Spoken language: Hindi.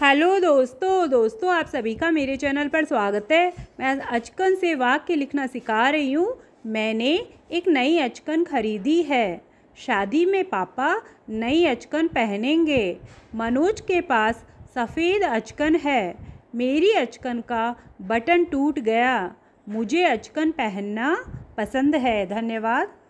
हेलो दोस्तों दोस्तों आप सभी का मेरे चैनल पर स्वागत है मैं अचकन से वाक्य लिखना सिखा रही हूँ मैंने एक नई अचकन खरीदी है शादी में पापा नई अचकन पहनेंगे मनोज के पास सफ़ेद अचकन है मेरी अचकन का बटन टूट गया मुझे अचकन पहनना पसंद है धन्यवाद